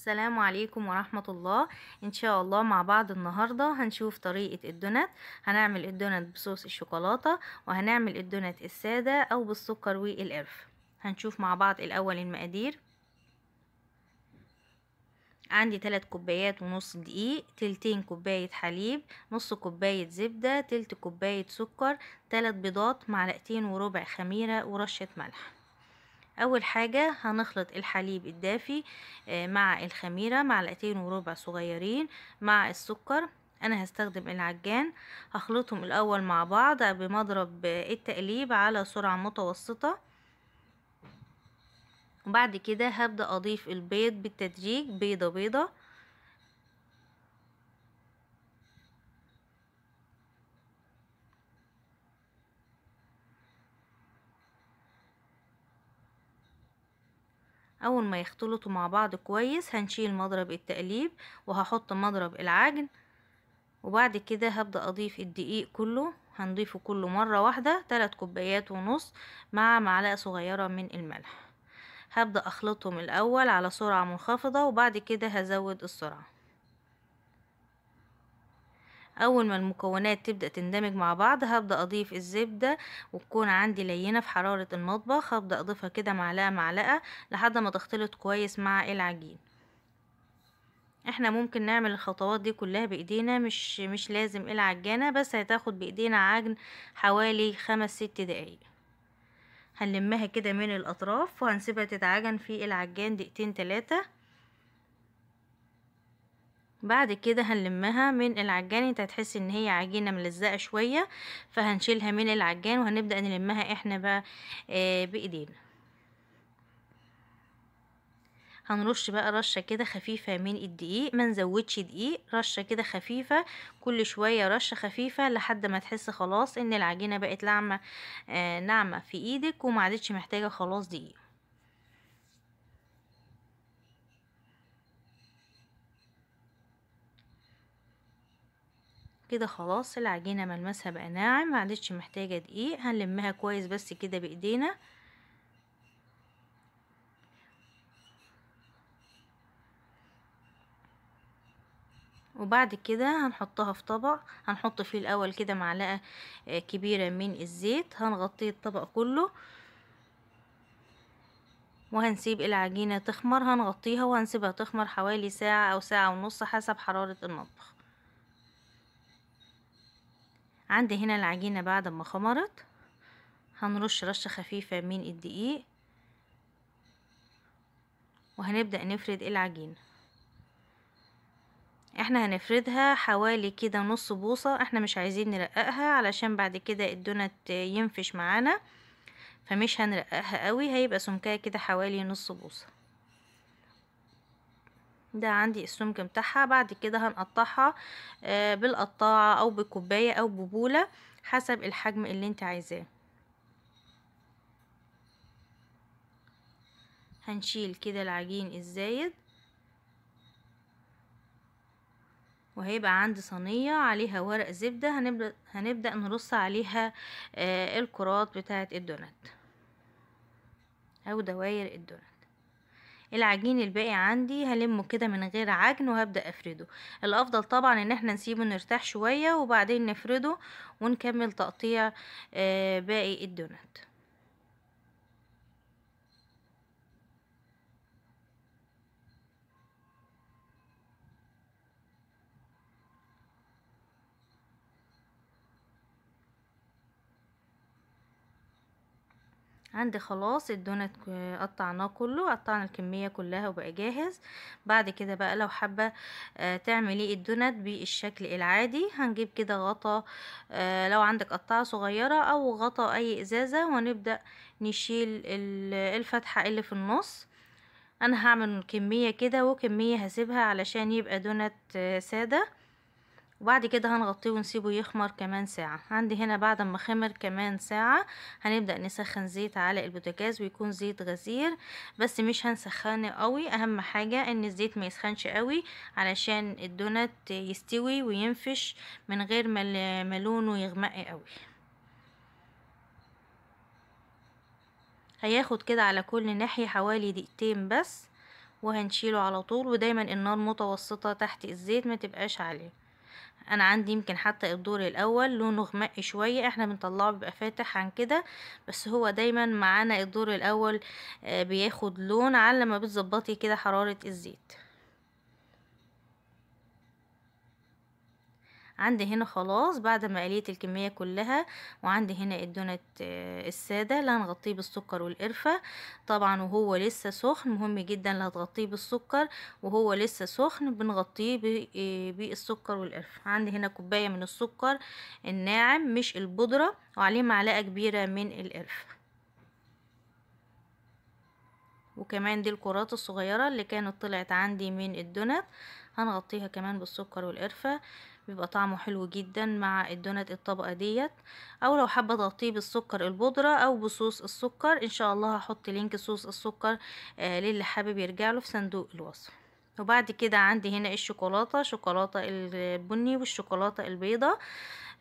السلام عليكم ورحمة الله ان شاء الله مع بعض النهاردة هنشوف طريقة الدونات هنعمل الدونات بصوص الشوكولاتة وهنعمل الدونات السادة او بالسكر والقرف هنشوف مع بعض الاول المقادير عندي ثلاث كوبايات ونص دقيق تلتين كوباية حليب نص كوباية زبدة تلت كوباية سكر ثلاث بيضات معلقتين وربع خميرة ورشة ملح اول حاجة هنخلط الحليب الدافي آه، مع الخميرة معلقتين وربع صغيرين مع السكر انا هستخدم العجان هخلطهم الاول مع بعض بمضرب التقليب على سرعة متوسطة وبعد كده هبدأ اضيف البيض بالتدريج بيضة بيضة اول ما يختلطوا مع بعض كويس هنشيل مضرب التقليب وهحط مضرب العجن وبعد كده هبدأ اضيف الدقيق كله هنضيفه كله مرة واحدة تلات كوبايات ونص مع معلقة صغيرة من الملح هبدأ اخلطهم الاول على سرعة منخفضة وبعد كده هزود السرعة اول ما المكونات تبدأ تندمج مع بعض هبدأ اضيف الزبدة وتكون عندي لينة في حرارة المطبخ هبدأ اضيفها كده معلقة معلقة لحد ما تختلط كويس مع العجين احنا ممكن نعمل الخطوات دي كلها بايدينا مش مش لازم العجانة بس هتاخد بايدينا عجن حوالي خمس ست دقايق هنلمها كده من الاطراف وهنسيبها تتعجن في العجان دقيقتين تلاتة بعد كده هنلمها من العجان انت هتحس ان هي عجينة ملزقة شوية فهنشيلها من العجان وهنبدأ نلمها احنا بقى آه، بايدينا هنرش بقى رشة كده خفيفة من الدقيق ما نزودش دقيق رشة كده خفيفة كل شوية رشة خفيفة لحد ما تحس خلاص ان العجينة بقت ناعمة آه، ناعمة في ايدك وما عادتش محتاجة خلاص دقيق كده خلاص العجينة ملمسها بقى ناعم معدتش محتاجة دقيق هنلمها كويس بس كده بايدينا وبعد كده هنحطها في طبق هنحط فيه الاول كده معلقة آه، كبيرة من الزيت هنغطي الطبق كله وهنسيب العجينة تخمر هنغطيها وهنسيبها تخمر حوالي ساعة او ساعة ونص حسب حرارة المطبخ عندي هنا العجينة بعد ما خمرت هنرش رشة خفيفة من الدقيق وهنبدأ نفرد العجينة احنا هنفردها حوالي كده نص بوصة احنا مش عايزين نرققها علشان بعد كده الدونت ينفش معانا فمش هنرققها قوي هيبقى سمكها كده حوالي نص بوصه ده عندي السمك بتاعها بعد كده هنقطعها آه، بالقطاعة او بكوباية او ببولة حسب الحجم اللي انت عايزاه هنشيل كده العجين الزايد وهيبقى عندي صينية عليها ورق زبدة هنبدأ, هنبدأ نرص عليها آه، الكرات بتاعة الدونات او دوائر الدونات العجين الباقي عندي هلمه كده من غير عجن وهبدأ افرده الافضل طبعا ان احنا نسيبه نرتاح شوية وبعدين نفرده ونكمل تقطيع آه، باقي الدونات عندي خلاص الدونت قطعناه كله قطعنا الكميه كلها وبقى جاهز بعد كده بقى لو حابه آه، تعملي الدونت بالشكل العادي هنجيب كده غطا آه، لو عندك قطعه صغيره او غطا اي ازازه ونبدا نشيل الفتحه اللي في النص انا هعمل كميه كده وكميه هسيبها علشان يبقى دونت آه، ساده وبعد كده هنغطيه ونسيبه يخمر كمان ساعة عندي هنا بعد ما خمر كمان ساعة هنبدأ نسخن زيت على البوتاجاز ويكون زيت غزير بس مش هنسخنه قوي اهم حاجة ان الزيت ما يسخنش قوي علشان الدونات يستوي وينفش من غير ما لونه يغمق قوي هياخد كده على كل ناحية حوالي دقيقتين بس وهنشيله على طول ودايما النار متوسطة تحت الزيت ما تبقاش عالية انا عندي يمكن حتى الدور الاول لونه غمقي شويه احنا بنطلعه بيبقى فاتح عن كده بس هو دايما معانا الدور الاول آه، بياخد لون على ما بتظبطي كده حراره الزيت عندي هنا خلاص بعد ما قليت الكمية كلها وعندي هنا الدونت آه، السادة اللي هنغطيه بالسكر والقرفة طبعا وهو لسه سخن مهم جدا اللي هتغطيه بالسكر وهو لسه سخن بنغطيه آه، بالسكر والقرفة عندي هنا كوباية من السكر الناعم مش البودرة وعليه معلقة كبيرة من القرفة وكمان دي الكرات الصغيرة اللي كانت طلعت عندي من الدونت هنغطيها كمان بالسكر والقرفة بيبقى طعمه حلو جدا مع الدونات الطبقة ديت او لو حابة تغطيه بالسكر البودرة او بصوص السكر ان شاء الله هحط لينك صوص السكر آه للي حابب يرجع له في صندوق الوصف وبعد كده عندي هنا الشوكولاتة شوكولاتة البني والشوكولاتة البيضة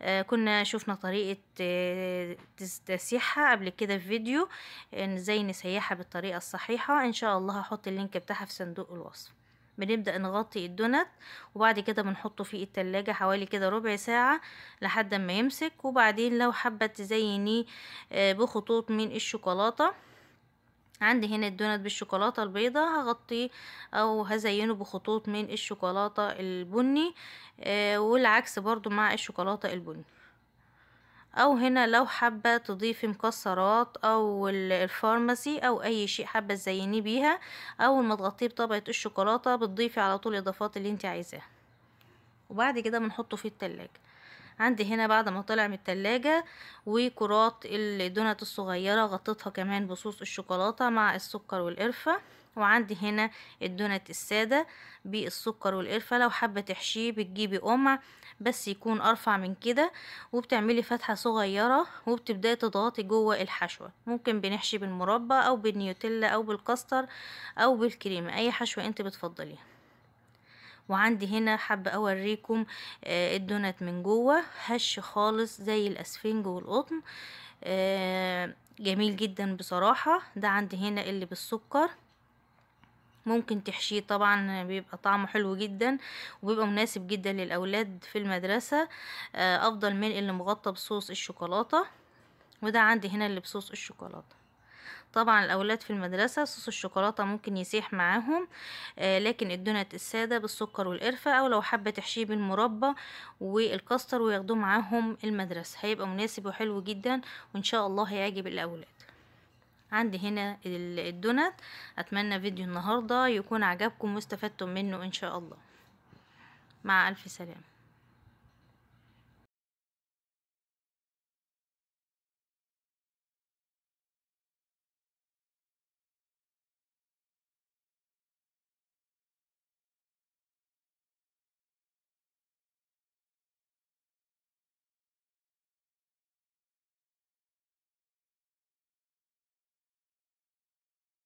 آه كنا شفنا طريقة آه تسيحها قبل كده في فيديو ازاي نسيحها بالطريقة الصحيحة ان شاء الله هحط اللينك بتاعها في صندوق الوصف بنبدأ نغطي الدونت وبعد كده بنحطه في التلاجة حوالي كده ربع ساعة لحد ما يمسك وبعدين لو حابة تزينيه آه، بخطوط من الشوكولاتة عندي هنا الدونت بالشوكولاتة البيضة هغطيه او هزينه بخطوط من الشوكولاتة البني آه، والعكس برضو مع الشوكولاتة البني او هنا لو حابة تضيفي مكسرات او الفارماسي او اي شيء حابة تزينيه بيها اول ما تغطيه بطبقة الشوكولاتة بتضيفي على طول الاضافات اللي انت عايزاها وبعد كده بنحطه في التلاجة عندي هنا بعد ما طلع من التلاجة وكرات الدونات الصغيرة غطيتها كمان بصوص الشوكولاتة مع السكر والقرفة وعندي هنا الدونات السادة بالسكر والقرفة لو حابة تحشيه بتجيبي قمع بس يكون ارفع من كده وبتعملي فتحة صغيرة وبتبدأي تضغطي جوه الحشوة ممكن بنحشي بالمربى او بالنيوتيلا او بالكاستر او بالكريمة اي حشوة انت بتفضليها وعندي هنا حابة اوريكم آه، الدونات من جوه هش خالص زي الاسفنج والقطن آه، جميل جدا بصراحة ده عندي هنا اللي بالسكر ممكن تحشيه طبعا بيبقى طعمه حلو جدا وبيبقى مناسب جدا للأولاد في المدرسة آه، أفضل من اللي مغطى بصوص الشوكولاتة وده عندي هنا اللي بصوص الشوكولاتة طبعا الأولاد في المدرسة صوص الشوكولاتة ممكن يسيح معاهم آه، لكن الدونات السادة بالسكر والقرفة أو لو حابة تحشيه بالمربى والكاستر وياخدوه معاهم المدرسة هيبقى مناسب وحلو جدا وإن شاء الله هيعجب الأولاد عندي هنا الدونات اتمنى فيديو النهاردة يكون عجبكم واستفدتم منه ان شاء الله مع الف سلامة